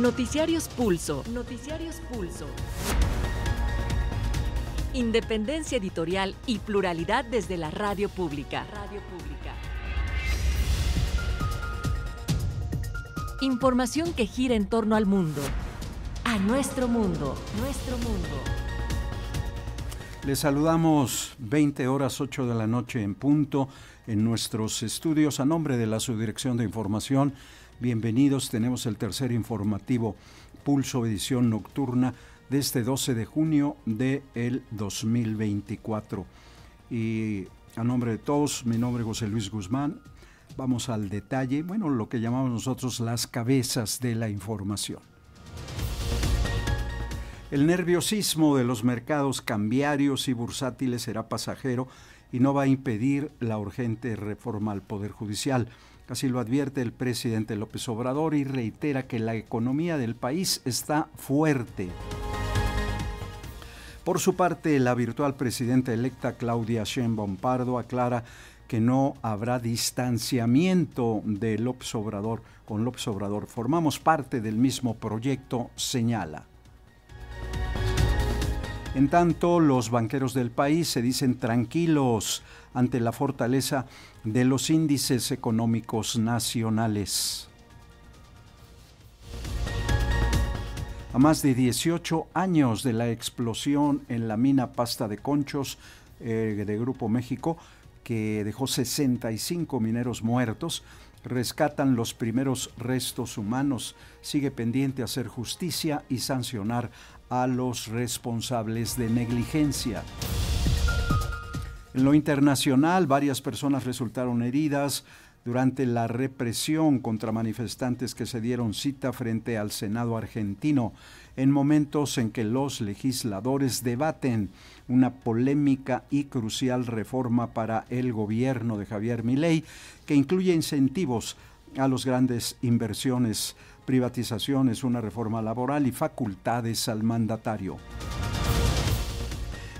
Noticiarios Pulso. Noticiarios Pulso. Independencia editorial y pluralidad desde la radio pública. Radio pública. Información que gira en torno al mundo. A nuestro mundo. Nuestro mundo. Les saludamos 20 horas 8 de la noche en punto en nuestros estudios a nombre de la Subdirección de Información Bienvenidos, tenemos el tercer informativo Pulso Edición Nocturna de este 12 de junio del el 2024. Y a nombre de todos, mi nombre es José Luis Guzmán. Vamos al detalle, bueno, lo que llamamos nosotros las cabezas de la información. El nerviosismo de los mercados cambiarios y bursátiles será pasajero y no va a impedir la urgente reforma al Poder Judicial. Así lo advierte el presidente López Obrador y reitera que la economía del país está fuerte. Por su parte, la virtual presidenta electa Claudia Sheinbaum Pardo aclara que no habrá distanciamiento de López Obrador con López Obrador. Formamos parte del mismo proyecto, señala. En tanto, los banqueros del país se dicen tranquilos ante la fortaleza de los índices económicos nacionales. A más de 18 años de la explosión en la mina Pasta de Conchos eh, de Grupo México, que dejó 65 mineros muertos, rescatan los primeros restos humanos, sigue pendiente hacer justicia y sancionar a los responsables de negligencia. En lo internacional, varias personas resultaron heridas durante la represión contra manifestantes que se dieron cita frente al Senado argentino, en momentos en que los legisladores debaten una polémica y crucial reforma para el gobierno de Javier Milei, que incluye incentivos a las grandes inversiones privatizaciones, una reforma laboral y facultades al mandatario.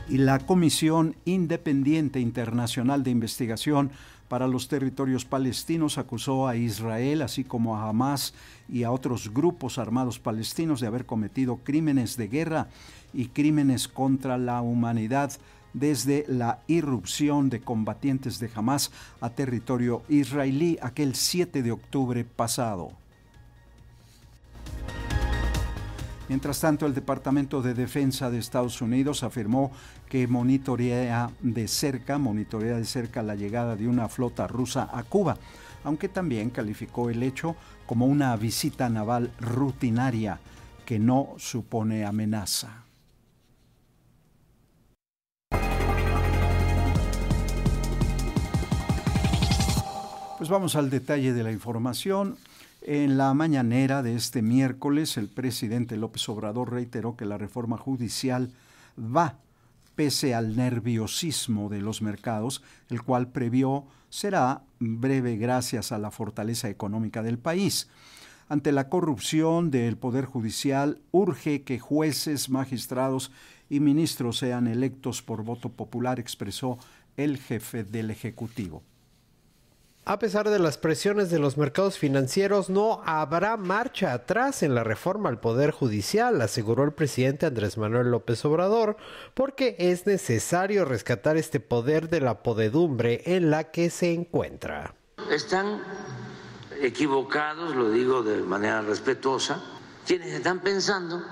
Y la Comisión Independiente Internacional de Investigación para los territorios palestinos acusó a Israel, así como a Hamas y a otros grupos armados palestinos de haber cometido crímenes de guerra y crímenes contra la humanidad desde la irrupción de combatientes de Hamas a territorio israelí aquel 7 de octubre pasado. Mientras tanto, el Departamento de Defensa de Estados Unidos afirmó que monitorea de cerca, monitorea de cerca la llegada de una flota rusa a Cuba, aunque también calificó el hecho como una visita naval rutinaria que no supone amenaza. Pues vamos al detalle de la información. En la mañanera de este miércoles, el presidente López Obrador reiteró que la reforma judicial va pese al nerviosismo de los mercados, el cual previó será breve gracias a la fortaleza económica del país. Ante la corrupción del Poder Judicial, urge que jueces, magistrados y ministros sean electos por voto popular, expresó el jefe del Ejecutivo. A pesar de las presiones de los mercados financieros, no habrá marcha atrás en la reforma al Poder Judicial, aseguró el presidente Andrés Manuel López Obrador, porque es necesario rescatar este poder de la podedumbre en la que se encuentra. Están equivocados, lo digo de manera respetuosa, quienes están pensando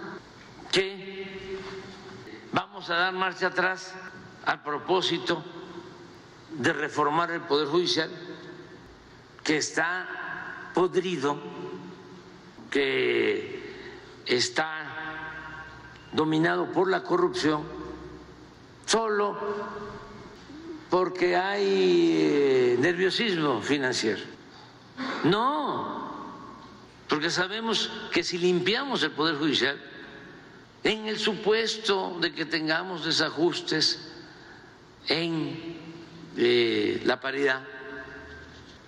que vamos a dar marcha atrás al propósito de reformar el Poder Judicial que está podrido, que está dominado por la corrupción, solo porque hay eh, nerviosismo financiero. No, porque sabemos que si limpiamos el Poder Judicial, en el supuesto de que tengamos desajustes en eh, la paridad,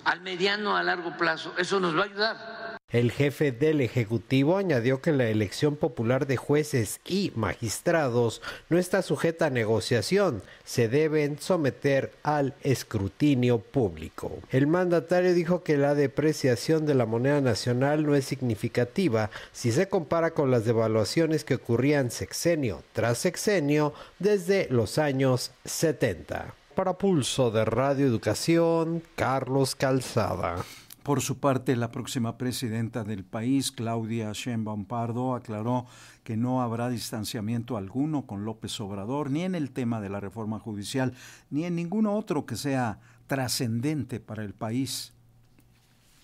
al mediano a largo plazo. Eso nos va a ayudar. El jefe del Ejecutivo añadió que la elección popular de jueces y magistrados no está sujeta a negociación, se deben someter al escrutinio público. El mandatario dijo que la depreciación de la moneda nacional no es significativa si se compara con las devaluaciones que ocurrían sexenio tras sexenio desde los años 70 para Pulso de Radio Educación, Carlos Calzada. Por su parte, la próxima presidenta del país, Claudia Sheinbaum Pardo, aclaró que no habrá distanciamiento alguno con López Obrador, ni en el tema de la reforma judicial, ni en ninguno otro que sea trascendente para el país.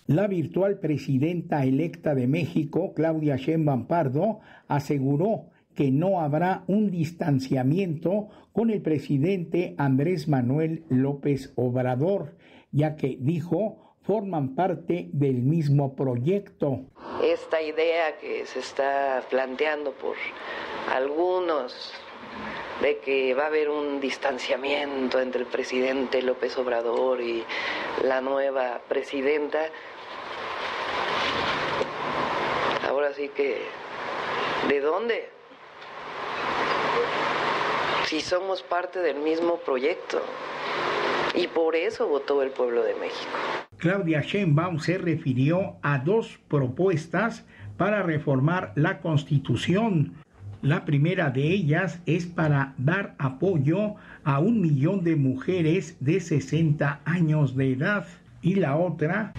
La virtual presidenta electa de México, Claudia Sheinbaum Pardo, aseguró que no habrá un distanciamiento con el presidente Andrés Manuel López Obrador, ya que dijo forman parte del mismo proyecto. Esta idea que se está planteando por algunos de que va a haber un distanciamiento entre el presidente López Obrador y la nueva presidenta, ahora sí que, ¿de dónde? si somos parte del mismo proyecto. Y por eso votó el pueblo de México. Claudia Sheinbaum se refirió a dos propuestas para reformar la Constitución. La primera de ellas es para dar apoyo a un millón de mujeres de 60 años de edad y la otra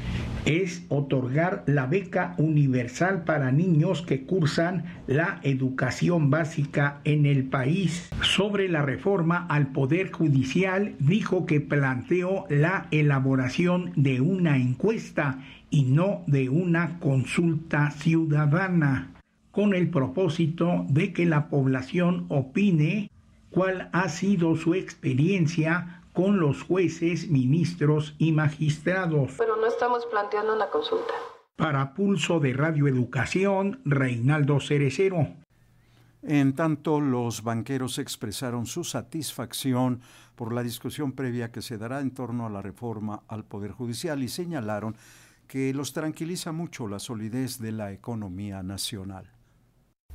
es otorgar la beca universal para niños que cursan la educación básica en el país. Sobre la reforma al Poder Judicial, dijo que planteó la elaboración de una encuesta y no de una consulta ciudadana, con el propósito de que la población opine cuál ha sido su experiencia con los jueces, ministros y magistrados. Pero no estamos planteando una consulta. Para Pulso de Educación, Reinaldo Cerecero. En tanto, los banqueros expresaron su satisfacción por la discusión previa que se dará en torno a la reforma al Poder Judicial y señalaron que los tranquiliza mucho la solidez de la economía nacional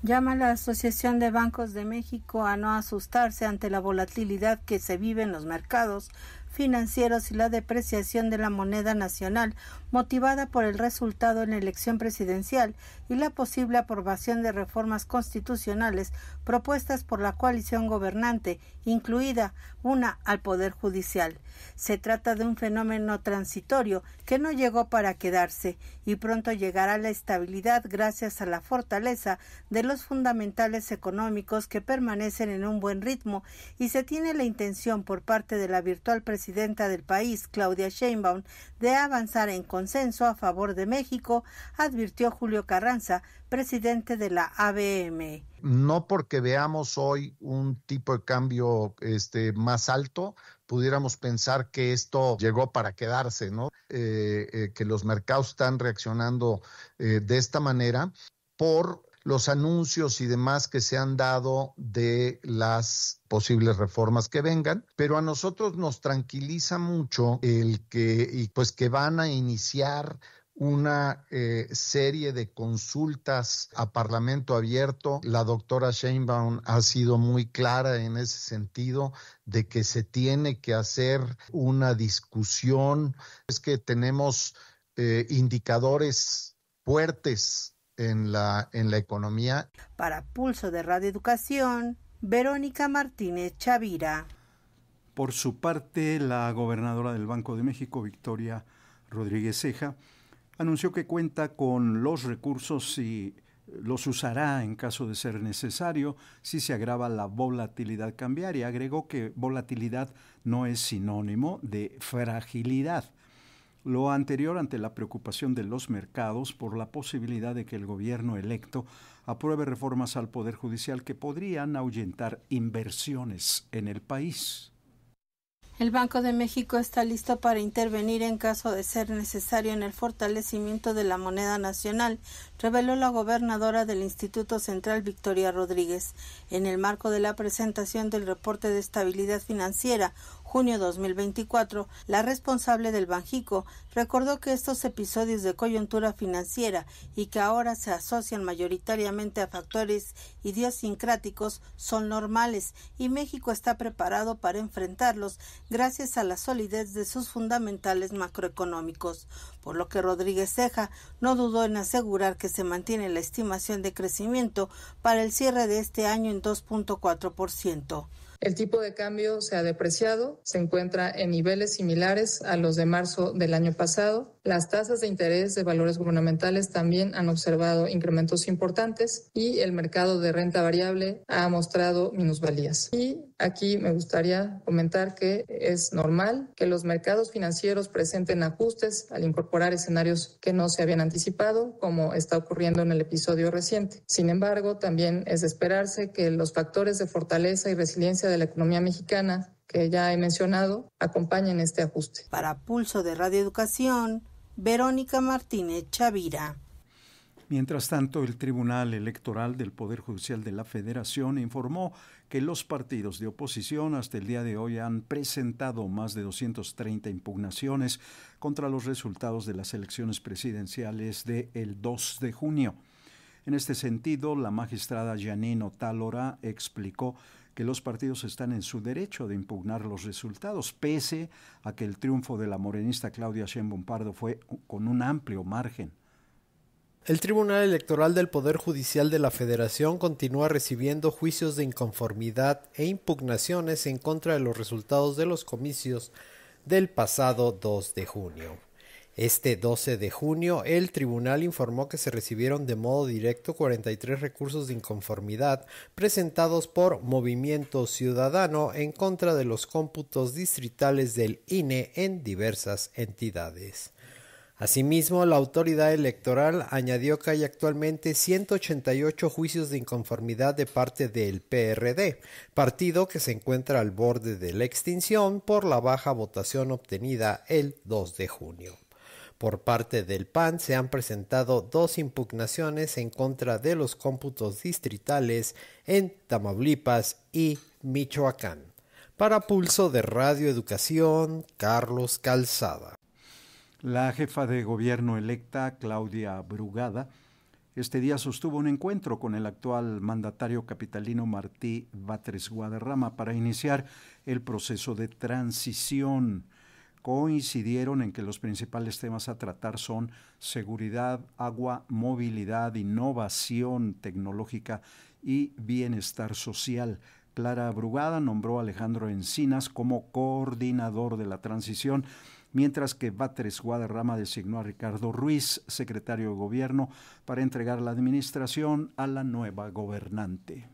llama a la Asociación de Bancos de México a no asustarse ante la volatilidad que se vive en los mercados financieros y la depreciación de la moneda nacional, motivada por el resultado en la elección presidencial y la posible aprobación de reformas constitucionales propuestas por la coalición gobernante, incluida una al Poder Judicial. Se trata de un fenómeno transitorio que no llegó para quedarse y pronto llegará la estabilidad gracias a la fortaleza de los fundamentales económicos que permanecen en un buen ritmo y se tiene la intención por parte de la virtual presidencia presidenta del país, Claudia Sheinbaum, de avanzar en consenso a favor de México, advirtió Julio Carranza, presidente de la ABM. No porque veamos hoy un tipo de cambio este, más alto, pudiéramos pensar que esto llegó para quedarse, ¿no? Eh, eh, que los mercados están reaccionando eh, de esta manera por los anuncios y demás que se han dado de las posibles reformas que vengan, pero a nosotros nos tranquiliza mucho el que, y pues que van a iniciar una eh, serie de consultas a Parlamento abierto. La doctora Sheinbaum ha sido muy clara en ese sentido de que se tiene que hacer una discusión. Es que tenemos eh, indicadores fuertes en la, en la economía. Para Pulso de Radio Verónica Martínez Chavira. Por su parte, la gobernadora del Banco de México, Victoria Rodríguez Ceja, anunció que cuenta con los recursos y los usará en caso de ser necesario si se agrava la volatilidad cambiaria. Agregó que volatilidad no es sinónimo de fragilidad lo anterior ante la preocupación de los mercados por la posibilidad de que el gobierno electo apruebe reformas al Poder Judicial que podrían ahuyentar inversiones en el país. El Banco de México está listo para intervenir en caso de ser necesario en el fortalecimiento de la moneda nacional, reveló la gobernadora del Instituto Central Victoria Rodríguez en el marco de la presentación del reporte de estabilidad financiera, junio 2024, la responsable del Banjico recordó que estos episodios de coyuntura financiera y que ahora se asocian mayoritariamente a factores idiosincráticos son normales y México está preparado para enfrentarlos gracias a la solidez de sus fundamentales macroeconómicos, por lo que Rodríguez Ceja no dudó en asegurar que se mantiene la estimación de crecimiento para el cierre de este año en 2.4%. El tipo de cambio se ha depreciado, se encuentra en niveles similares a los de marzo del año pasado. Las tasas de interés de valores gubernamentales también han observado incrementos importantes y el mercado de renta variable ha mostrado minusvalías. Y aquí me gustaría comentar que es normal que los mercados financieros presenten ajustes al incorporar escenarios que no se habían anticipado, como está ocurriendo en el episodio reciente. Sin embargo, también es esperarse que los factores de fortaleza y resiliencia de la economía mexicana que ya he mencionado acompañen este ajuste. Para Pulso de Radio Educación, Verónica Martínez Chavira. Mientras tanto, el Tribunal Electoral del Poder Judicial de la Federación informó que los partidos de oposición hasta el día de hoy han presentado más de 230 impugnaciones contra los resultados de las elecciones presidenciales del 2 de junio. En este sentido, la magistrada Janine Tálora explicó que los partidos están en su derecho de impugnar los resultados, pese a que el triunfo de la morenista Claudia Sheinbaum Pardo fue con un amplio margen. El Tribunal Electoral del Poder Judicial de la Federación continúa recibiendo juicios de inconformidad e impugnaciones en contra de los resultados de los comicios del pasado 2 de junio. Este 12 de junio, el tribunal informó que se recibieron de modo directo 43 recursos de inconformidad presentados por Movimiento Ciudadano en contra de los cómputos distritales del INE en diversas entidades. Asimismo, la autoridad electoral añadió que hay actualmente 188 juicios de inconformidad de parte del PRD, partido que se encuentra al borde de la extinción por la baja votación obtenida el 2 de junio. Por parte del PAN se han presentado dos impugnaciones en contra de los cómputos distritales en Tamaulipas y Michoacán. Para Pulso de Radio Educación, Carlos Calzada. La jefa de gobierno electa, Claudia Brugada, este día sostuvo un encuentro con el actual mandatario capitalino Martí Batres Guadarrama para iniciar el proceso de transición coincidieron en que los principales temas a tratar son seguridad, agua, movilidad, innovación tecnológica y bienestar social. Clara Brugada nombró a Alejandro Encinas como coordinador de la transición, mientras que Batres Guadarrama designó a Ricardo Ruiz, secretario de Gobierno, para entregar la administración a la nueva gobernante.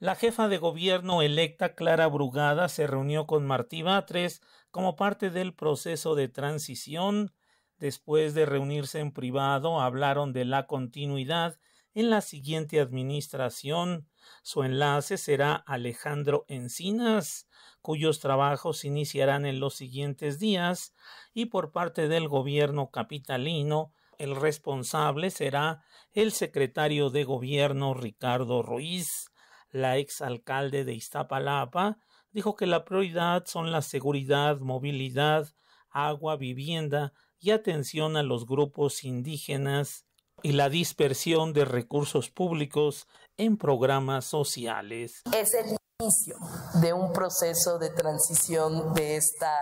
La jefa de gobierno electa Clara Brugada se reunió con Martí Batres como parte del proceso de transición. Después de reunirse en privado, hablaron de la continuidad en la siguiente administración. Su enlace será Alejandro Encinas, cuyos trabajos iniciarán en los siguientes días, y por parte del gobierno capitalino, el responsable será el secretario de gobierno Ricardo Ruiz la exalcalde de Iztapalapa, dijo que la prioridad son la seguridad, movilidad, agua, vivienda y atención a los grupos indígenas y la dispersión de recursos públicos en programas sociales. Es el inicio de un proceso de transición de esta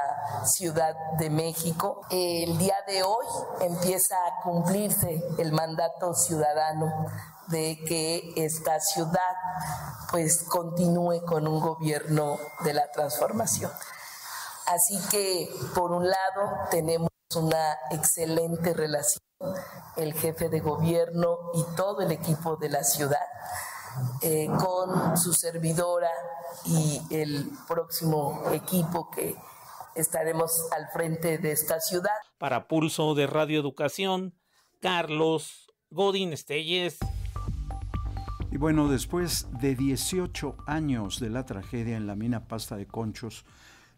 ciudad de México. El día de hoy empieza a cumplirse el mandato ciudadano de que esta ciudad pues continúe con un gobierno de la transformación. Así que por un lado tenemos una excelente relación el jefe de gobierno y todo el equipo de la ciudad eh, con su servidora y el próximo equipo que estaremos al frente de esta ciudad. Para Pulso de Radio Educación, Carlos Godín Estelles. Y bueno, después de 18 años de la tragedia en la mina Pasta de Conchos,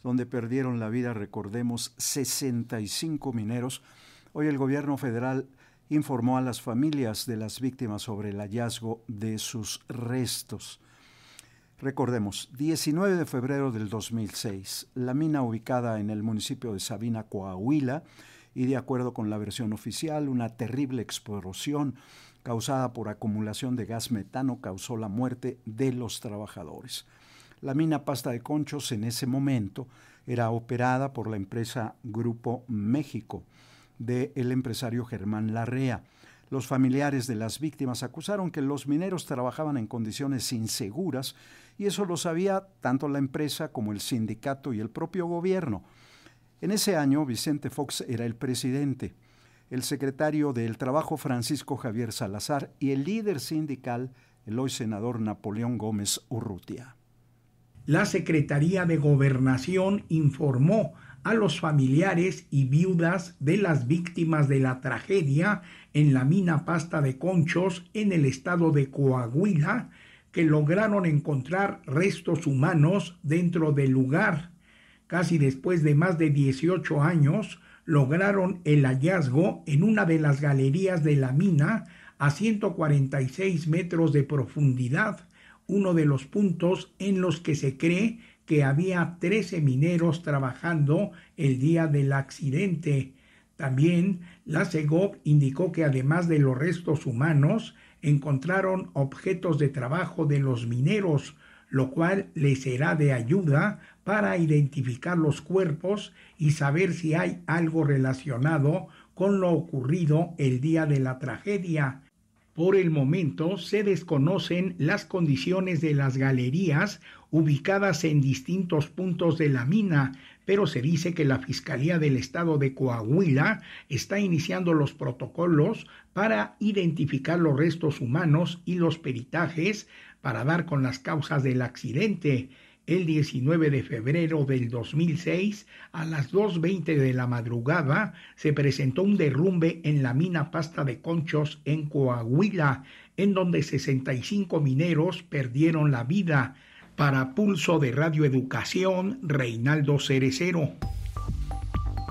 donde perdieron la vida, recordemos, 65 mineros, hoy el gobierno federal informó a las familias de las víctimas sobre el hallazgo de sus restos. Recordemos, 19 de febrero del 2006, la mina ubicada en el municipio de Sabina, Coahuila, y de acuerdo con la versión oficial, una terrible explosión causada por acumulación de gas metano causó la muerte de los trabajadores. La mina Pasta de Conchos en ese momento era operada por la empresa Grupo México del el empresario Germán Larrea. Los familiares de las víctimas acusaron que los mineros trabajaban en condiciones inseguras y eso lo sabía tanto la empresa como el sindicato y el propio gobierno. En ese año Vicente Fox era el presidente el secretario del Trabajo Francisco Javier Salazar y el líder sindical, el hoy senador Napoleón Gómez Urrutia. La Secretaría de Gobernación informó a los familiares y viudas de las víctimas de la tragedia en la mina Pasta de Conchos en el estado de Coahuila que lograron encontrar restos humanos dentro del lugar. Casi después de más de 18 años, lograron el hallazgo en una de las galerías de la mina a 146 metros de profundidad, uno de los puntos en los que se cree que había 13 mineros trabajando el día del accidente. También la indicó que además de los restos humanos, encontraron objetos de trabajo de los mineros, lo cual le será de ayuda para identificar los cuerpos y saber si hay algo relacionado con lo ocurrido el día de la tragedia. Por el momento se desconocen las condiciones de las galerías ubicadas en distintos puntos de la mina, pero se dice que la Fiscalía del Estado de Coahuila está iniciando los protocolos para identificar los restos humanos y los peritajes para dar con las causas del accidente. El 19 de febrero del 2006, a las 2.20 de la madrugada, se presentó un derrumbe en la mina Pasta de Conchos en Coahuila, en donde 65 mineros perdieron la vida. Para Pulso de Radio Educación, Reinaldo Cerecero.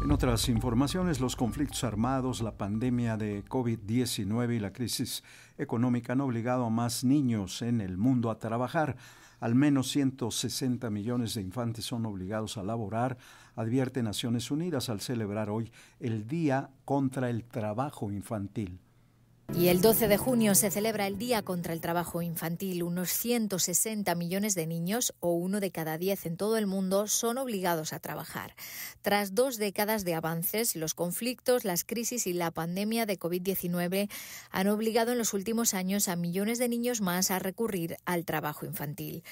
En otras informaciones, los conflictos armados, la pandemia de COVID-19 y la crisis económica han obligado a más niños en el mundo a trabajar. Al menos 160 millones de infantes son obligados a laborar, advierte Naciones Unidas al celebrar hoy el Día contra el Trabajo Infantil. Y el 12 de junio se celebra el Día contra el Trabajo Infantil. Unos 160 millones de niños, o uno de cada diez en todo el mundo, son obligados a trabajar. Tras dos décadas de avances, los conflictos, las crisis y la pandemia de COVID-19 han obligado en los últimos años a millones de niños más a recurrir al trabajo infantil.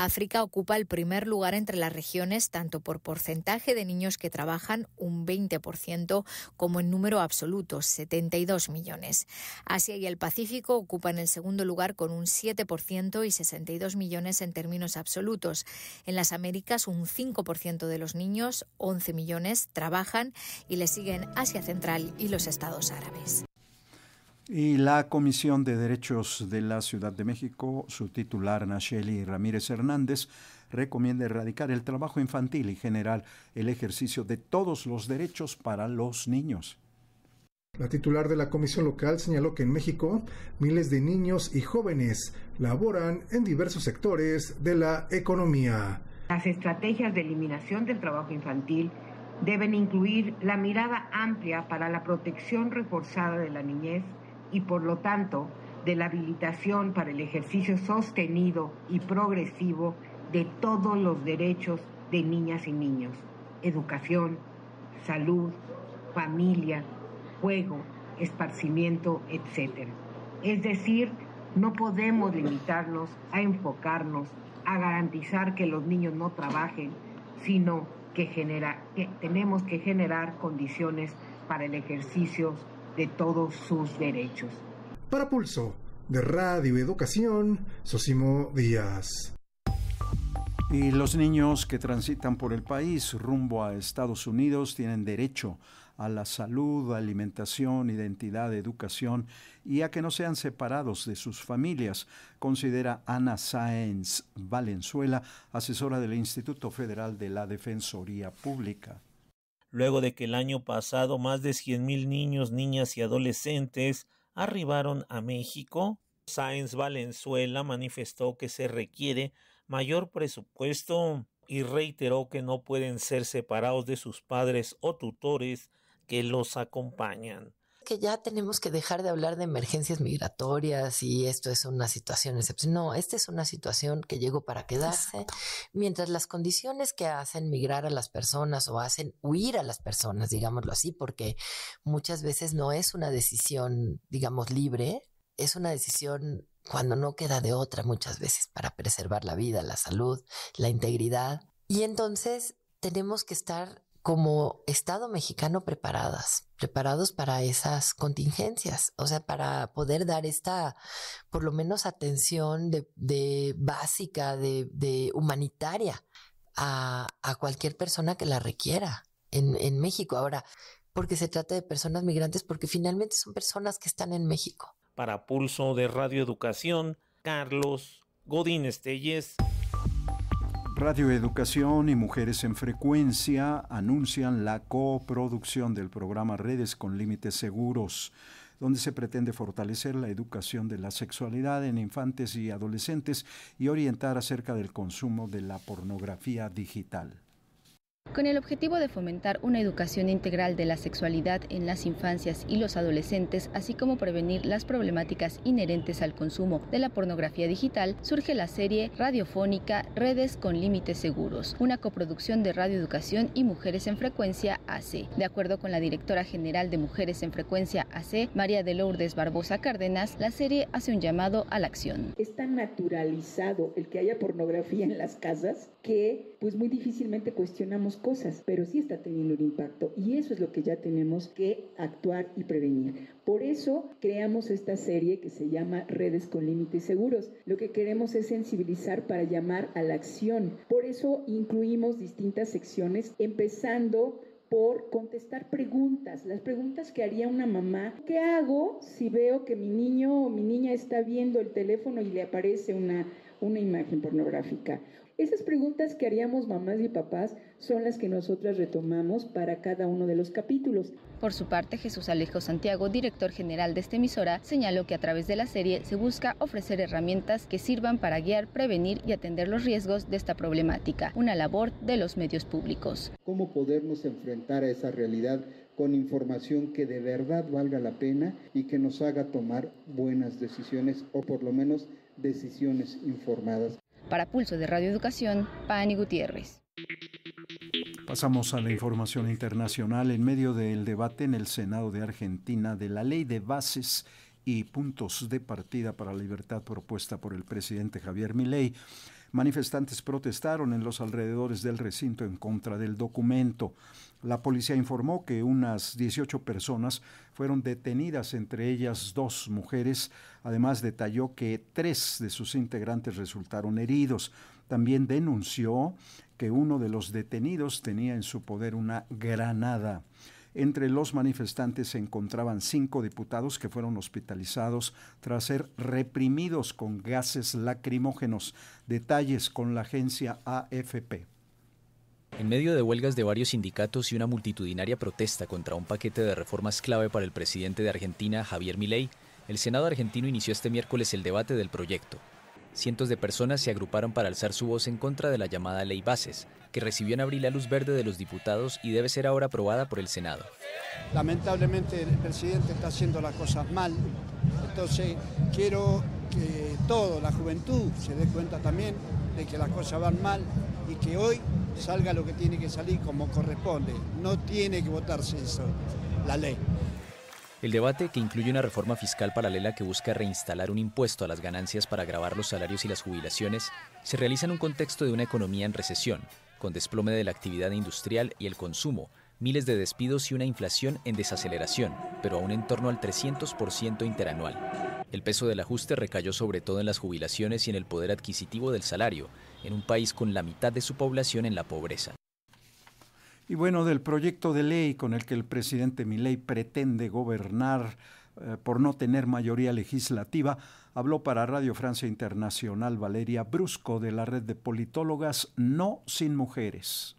África ocupa el primer lugar entre las regiones, tanto por porcentaje de niños que trabajan, un 20%, como en número absoluto, 72 millones. Asia y el Pacífico ocupan el segundo lugar con un 7% y 62 millones en términos absolutos. En las Américas, un 5% de los niños, 11 millones, trabajan y le siguen Asia Central y los Estados Árabes. Y la Comisión de Derechos de la Ciudad de México, su titular Nacheli Ramírez Hernández, recomienda erradicar el trabajo infantil y general, el ejercicio de todos los derechos para los niños. La titular de la comisión local señaló que en México miles de niños y jóvenes laboran en diversos sectores de la economía. Las estrategias de eliminación del trabajo infantil deben incluir la mirada amplia para la protección reforzada de la niñez y, por lo tanto, de la habilitación para el ejercicio sostenido y progresivo de todos los derechos de niñas y niños, educación, salud, familia, juego, esparcimiento, etc. Es decir, no podemos limitarnos a enfocarnos a garantizar que los niños no trabajen, sino que, genera, que tenemos que generar condiciones para el ejercicio de todos sus derechos. Para Pulso, de Radio Educación, Sosimo Díaz. Y los niños que transitan por el país rumbo a Estados Unidos tienen derecho a la salud, alimentación, identidad, educación y a que no sean separados de sus familias, considera Ana Sáenz Valenzuela, asesora del Instituto Federal de la Defensoría Pública. Luego de que el año pasado más de mil niños, niñas y adolescentes arribaron a México, Sáenz Valenzuela manifestó que se requiere mayor presupuesto y reiteró que no pueden ser separados de sus padres o tutores que los acompañan que ya tenemos que dejar de hablar de emergencias migratorias y esto es una situación excepcional. No, esta es una situación que llegó para quedarse. Mientras las condiciones que hacen migrar a las personas o hacen huir a las personas, digámoslo así, porque muchas veces no es una decisión, digamos, libre, es una decisión cuando no queda de otra muchas veces para preservar la vida, la salud, la integridad. Y entonces tenemos que estar como Estado mexicano preparadas, preparados para esas contingencias, o sea, para poder dar esta, por lo menos, atención de, básica, de, humanitaria a, cualquier persona que la requiera en, en México. Ahora, porque se trata de personas migrantes, porque finalmente son personas que están en México. Para Pulso de Radio Educación, Carlos Godín Estelles. Radio Educación y Mujeres en Frecuencia anuncian la coproducción del programa Redes con Límites Seguros, donde se pretende fortalecer la educación de la sexualidad en infantes y adolescentes y orientar acerca del consumo de la pornografía digital. Con el objetivo de fomentar una educación integral de la sexualidad en las infancias y los adolescentes, así como prevenir las problemáticas inherentes al consumo de la pornografía digital, surge la serie radiofónica Redes con Límites Seguros, una coproducción de Radio Educación y Mujeres en Frecuencia AC. De acuerdo con la directora general de Mujeres en Frecuencia AC, María de Lourdes Barbosa Cárdenas, la serie hace un llamado a la acción. Es tan naturalizado el que haya pornografía en las casas que pues muy difícilmente cuestionamos cosas, pero sí está teniendo un impacto y eso es lo que ya tenemos que actuar y prevenir. Por eso creamos esta serie que se llama Redes con Límites Seguros. Lo que queremos es sensibilizar para llamar a la acción. Por eso incluimos distintas secciones, empezando por contestar preguntas, las preguntas que haría una mamá. ¿Qué hago si veo que mi niño o mi niña está viendo el teléfono y le aparece una, una imagen pornográfica? Esas preguntas que haríamos mamás y papás son las que nosotras retomamos para cada uno de los capítulos. Por su parte, Jesús Alejo Santiago, director general de esta emisora, señaló que a través de la serie se busca ofrecer herramientas que sirvan para guiar, prevenir y atender los riesgos de esta problemática, una labor de los medios públicos. ¿Cómo podernos enfrentar a esa realidad con información que de verdad valga la pena y que nos haga tomar buenas decisiones o por lo menos decisiones informadas? Para Pulso de Radio Educación, Pani Gutiérrez. Pasamos a la información internacional en medio del debate en el Senado de Argentina de la ley de bases y puntos de partida para la libertad propuesta por el presidente Javier Milei. Manifestantes protestaron en los alrededores del recinto en contra del documento. La policía informó que unas 18 personas fueron detenidas, entre ellas dos mujeres. Además detalló que tres de sus integrantes resultaron heridos. También denunció que uno de los detenidos tenía en su poder una granada. Entre los manifestantes se encontraban cinco diputados que fueron hospitalizados tras ser reprimidos con gases lacrimógenos. Detalles con la agencia AFP. En medio de huelgas de varios sindicatos y una multitudinaria protesta contra un paquete de reformas clave para el presidente de Argentina, Javier Milei, el Senado argentino inició este miércoles el debate del proyecto. Cientos de personas se agruparon para alzar su voz en contra de la llamada Ley Bases, que recibió en abril la luz verde de los diputados y debe ser ahora aprobada por el Senado. Lamentablemente el presidente está haciendo las cosas mal, entonces quiero que toda la juventud se dé cuenta también de que las cosas van mal y que hoy salga lo que tiene que salir como corresponde. No tiene que votarse eso, la ley. El debate, que incluye una reforma fiscal paralela que busca reinstalar un impuesto a las ganancias para agravar los salarios y las jubilaciones, se realiza en un contexto de una economía en recesión, con desplome de la actividad industrial y el consumo, miles de despidos y una inflación en desaceleración, pero aún en torno al 300% interanual. El peso del ajuste recayó sobre todo en las jubilaciones y en el poder adquisitivo del salario, en un país con la mitad de su población en la pobreza. Y bueno, del proyecto de ley con el que el presidente Milei pretende gobernar eh, por no tener mayoría legislativa, habló para Radio Francia Internacional Valeria Brusco de la red de politólogas No Sin Mujeres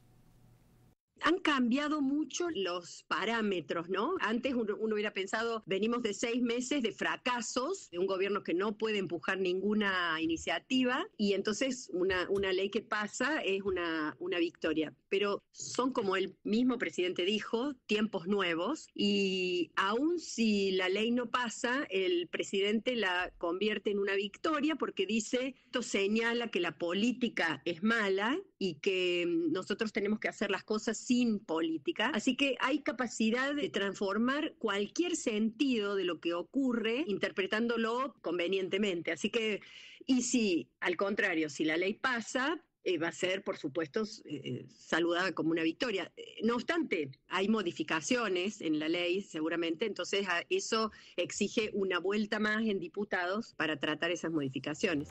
han cambiado mucho los parámetros, ¿no? Antes uno, hubiera pensado, venimos de seis meses de fracasos, de un gobierno que no puede empujar ninguna iniciativa, y entonces una, ley que pasa es una, una victoria. Pero son, como el mismo presidente dijo, tiempos nuevos, y aún si la ley no pasa, el presidente la convierte en una victoria porque dice, esto señala que la política es mala y que mm, nosotros tenemos que hacer las cosas sin política. Así que hay capacidad de transformar cualquier sentido de lo que ocurre interpretándolo convenientemente. Así que, y si, al contrario, si la ley pasa, eh, va a ser, por supuesto, eh, saludada como una victoria. Eh, no obstante, hay modificaciones en la ley, seguramente, entonces ah, eso exige una vuelta más en diputados para tratar esas modificaciones.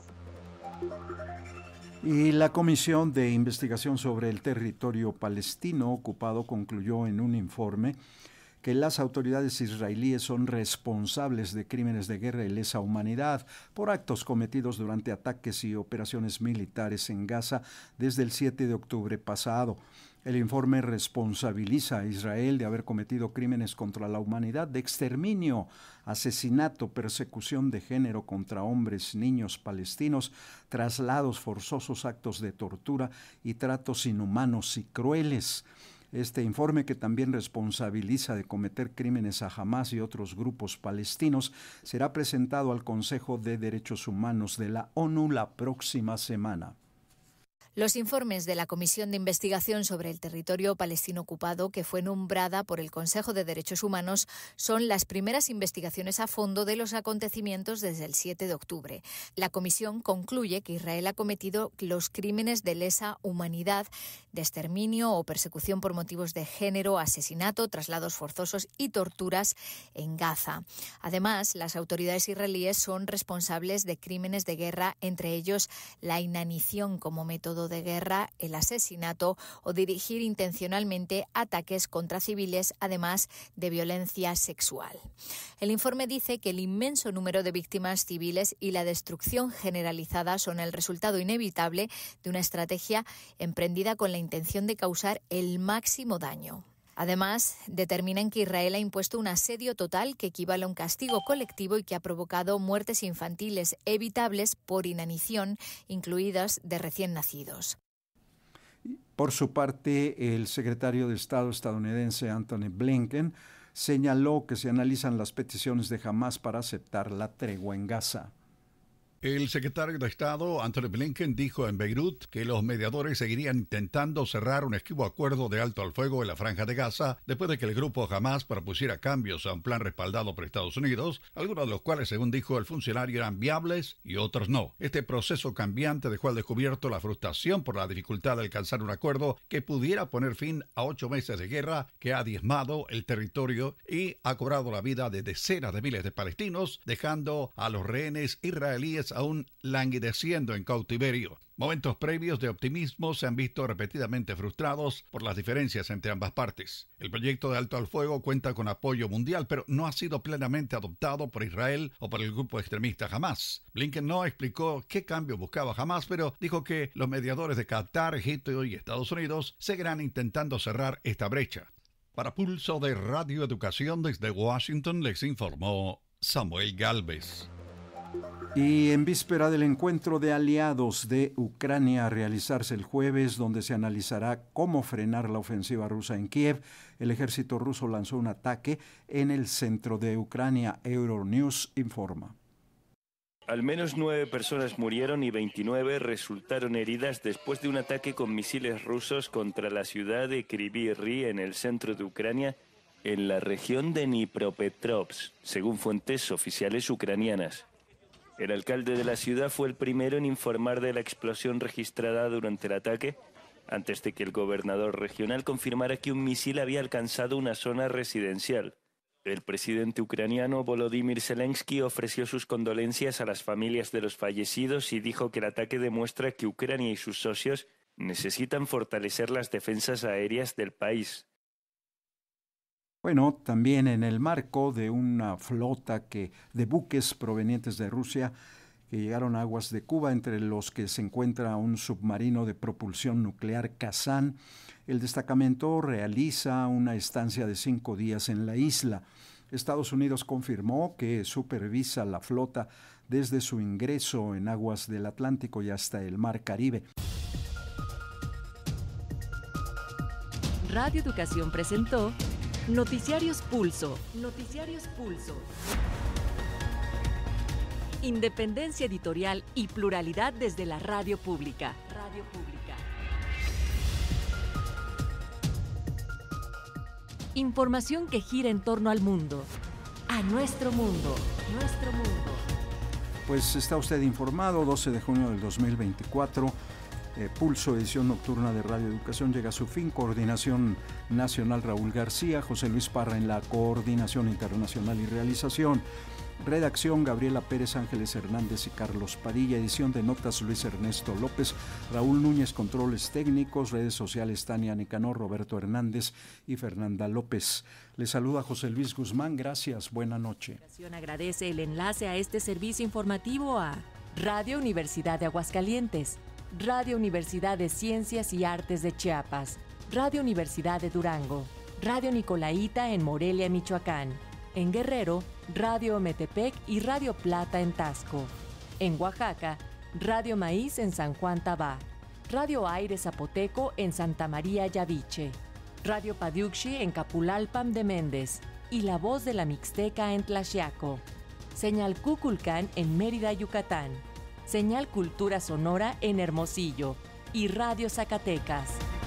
Y la Comisión de Investigación sobre el Territorio Palestino Ocupado concluyó en un informe que las autoridades israelíes son responsables de crímenes de guerra y lesa humanidad por actos cometidos durante ataques y operaciones militares en Gaza desde el 7 de octubre pasado. El informe responsabiliza a Israel de haber cometido crímenes contra la humanidad de exterminio, asesinato, persecución de género contra hombres, niños palestinos, traslados forzosos, actos de tortura y tratos inhumanos y crueles. Este informe, que también responsabiliza de cometer crímenes a Hamas y otros grupos palestinos, será presentado al Consejo de Derechos Humanos de la ONU la próxima semana. Los informes de la Comisión de Investigación sobre el Territorio Palestino Ocupado, que fue nombrada por el Consejo de Derechos Humanos, son las primeras investigaciones a fondo de los acontecimientos desde el 7 de octubre. La comisión concluye que Israel ha cometido los crímenes de lesa humanidad, de exterminio o persecución por motivos de género, asesinato, traslados forzosos y torturas en Gaza. Además, las autoridades israelíes son responsables de crímenes de guerra, entre ellos la inanición como método de guerra, el asesinato o dirigir intencionalmente ataques contra civiles, además de violencia sexual. El informe dice que el inmenso número de víctimas civiles y la destrucción generalizada son el resultado inevitable de una estrategia emprendida con la intención de causar el máximo daño. Además, determinan que Israel ha impuesto un asedio total que equivale a un castigo colectivo y que ha provocado muertes infantiles evitables por inanición, incluidas de recién nacidos. Por su parte, el secretario de Estado estadounidense Anthony Blinken señaló que se analizan las peticiones de Hamas para aceptar la tregua en Gaza. El secretario de Estado, Anthony Blinken, dijo en Beirut que los mediadores seguirían intentando cerrar un esquivo acuerdo de alto al fuego en la franja de Gaza después de que el grupo jamás propusiera cambios a un plan respaldado por Estados Unidos, algunos de los cuales, según dijo el funcionario, eran viables y otros no. Este proceso cambiante dejó al descubierto la frustración por la dificultad de alcanzar un acuerdo que pudiera poner fin a ocho meses de guerra que ha diezmado el territorio y ha cobrado la vida de decenas de miles de palestinos, dejando a los rehenes israelíes aún languideciendo en cautiverio. Momentos previos de optimismo se han visto repetidamente frustrados por las diferencias entre ambas partes. El proyecto de alto al fuego cuenta con apoyo mundial, pero no ha sido plenamente adoptado por Israel o por el grupo extremista Hamas. Blinken no explicó qué cambio buscaba Hamas, pero dijo que los mediadores de Qatar, Egipto y Estados Unidos seguirán intentando cerrar esta brecha. Para Pulso de Radio Educación desde Washington les informó Samuel Galvez. Y en víspera del encuentro de aliados de Ucrania a realizarse el jueves, donde se analizará cómo frenar la ofensiva rusa en Kiev, el ejército ruso lanzó un ataque en el centro de Ucrania. Euronews informa. Al menos nueve personas murieron y 29 resultaron heridas después de un ataque con misiles rusos contra la ciudad de Rih en el centro de Ucrania, en la región de Dnipropetrovsk, según fuentes oficiales ucranianas. El alcalde de la ciudad fue el primero en informar de la explosión registrada durante el ataque, antes de que el gobernador regional confirmara que un misil había alcanzado una zona residencial. El presidente ucraniano Volodymyr Zelensky ofreció sus condolencias a las familias de los fallecidos y dijo que el ataque demuestra que Ucrania y sus socios necesitan fortalecer las defensas aéreas del país. Bueno, también en el marco de una flota que, de buques provenientes de Rusia que llegaron a aguas de Cuba, entre los que se encuentra un submarino de propulsión nuclear Kazán, el destacamento realiza una estancia de cinco días en la isla. Estados Unidos confirmó que supervisa la flota desde su ingreso en aguas del Atlántico y hasta el Mar Caribe. Radio Educación presentó Noticiarios Pulso. Noticiarios Pulso. Independencia editorial y pluralidad desde la radio pública. Radio pública. Información que gira en torno al mundo. A nuestro mundo. Nuestro mundo. Pues está usted informado, 12 de junio del 2024. Eh, Pulso, edición nocturna de Radio Educación, llega a su fin. Coordinación Nacional Raúl García, José Luis Parra en la Coordinación Internacional y Realización. Redacción Gabriela Pérez Ángeles Hernández y Carlos Parilla, Edición de notas Luis Ernesto López. Raúl Núñez Controles Técnicos. Redes sociales Tania Nicanor, Roberto Hernández y Fernanda López. Le saluda José Luis Guzmán. Gracias. Buena noche. Agradece el enlace a este servicio informativo a Radio Universidad de Aguascalientes Radio Universidad de Ciencias y Artes de Chiapas, Radio Universidad de Durango, Radio Nicolaita en Morelia, Michoacán, en Guerrero, Radio Metepec y Radio Plata en Tasco, en Oaxaca, Radio Maíz en San Juan Tabá, Radio Aire Zapoteco en Santa María Yaviche, Radio Padiuxi en Capulalpam de Méndez y La Voz de la Mixteca en Tlaxiaco, Señal Cuculcán en Mérida, Yucatán. Señal Cultura Sonora en Hermosillo y Radio Zacatecas.